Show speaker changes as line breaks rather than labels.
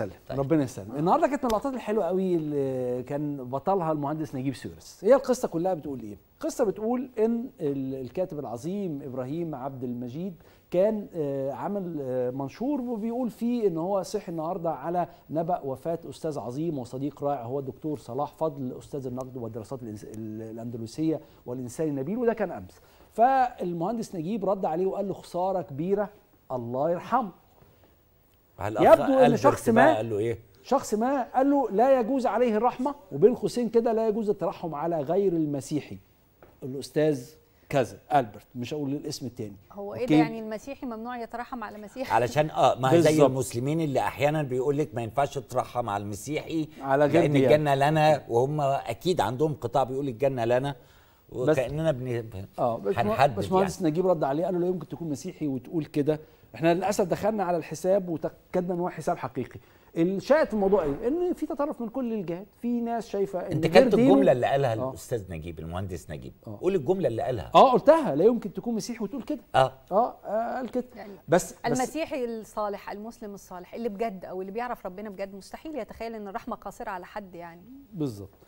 طيب. ربنا يسلم النهارده كانت من اللقطات الحلوه قوي اللي كان بطلها المهندس نجيب سيرس هي القصه كلها بتقول ايه القصه بتقول ان الكاتب العظيم ابراهيم عبد المجيد كان آه، عمل آه، منشور وبيقول فيه ان هو صحي النهارده على نبأ وفاه استاذ عظيم وصديق رائع هو الدكتور صلاح فضل استاذ النقد والدراسات الاندلسيه والانسان النبيل وده كان امس فالمهندس نجيب رد عليه وقال له خساره كبيره الله يرحمه يبدو ان شخص ما قال له ايه شخص ما قال له لا يجوز عليه الرحمه وبين قوسين كده لا يجوز الترحم على غير المسيحي الاستاذ كذا البرت مش هقول الاسم التاني هو ايه ده يعني المسيحي ممنوع يترحم على مسيحي علشان اه ما زي المسلمين اللي احيانا بيقول لك ما ينفعش تترحم على المسيحي على لان الجنه يعني. لنا وهم اكيد عندهم قطاع بيقول الجنه لنا وكاننا بن اه بس باشمهندس يعني. نجيب رد عليه قالوا لا يمكن تكون مسيحي وتقول كده احنا للاسف دخلنا على الحساب وتاكدنا ان هو حساب حقيقي الشاهد في الموضوع ايه؟ ان في تطرف من كل الجهات، في ناس شايفه ان انت كتبت الجمله اللي قالها آه. الاستاذ نجيب المهندس نجيب، آه. قول الجمله اللي قالها اه قلتها لا يمكن تكون مسيحي وتقول كده اه اه, آه، قال كده يعني بس المسيحي بس الصالح المسلم الصالح اللي بجد او اللي بيعرف ربنا بجد مستحيل يتخيل ان الرحمه قاصره على حد يعني بالظبط